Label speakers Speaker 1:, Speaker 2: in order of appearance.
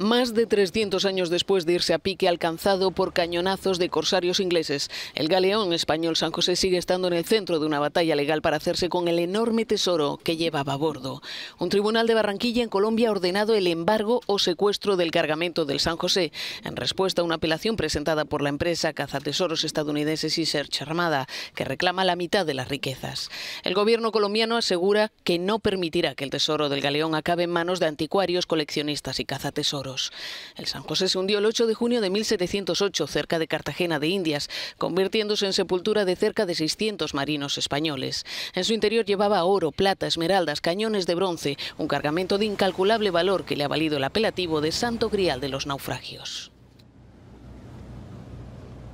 Speaker 1: más de 300 años después de irse a pique alcanzado por cañonazos de corsarios ingleses. El galeón español San José sigue estando en el centro de una batalla legal para hacerse con el enorme tesoro que llevaba a bordo. Un tribunal de Barranquilla en Colombia ha ordenado el embargo o secuestro del cargamento del San José en respuesta a una apelación presentada por la empresa cazatesoros y Search Armada, que reclama la mitad de las riquezas. El gobierno colombiano asegura que no permitirá que el tesoro del galeón acabe en manos de anticuarios, coleccionistas y cazatesoros. El San José se hundió el 8 de junio de 1708 cerca de Cartagena de Indias, convirtiéndose en sepultura de cerca de 600 marinos españoles. En su interior llevaba oro, plata, esmeraldas, cañones de bronce, un cargamento de incalculable valor que le ha valido el apelativo de Santo Grial de los naufragios.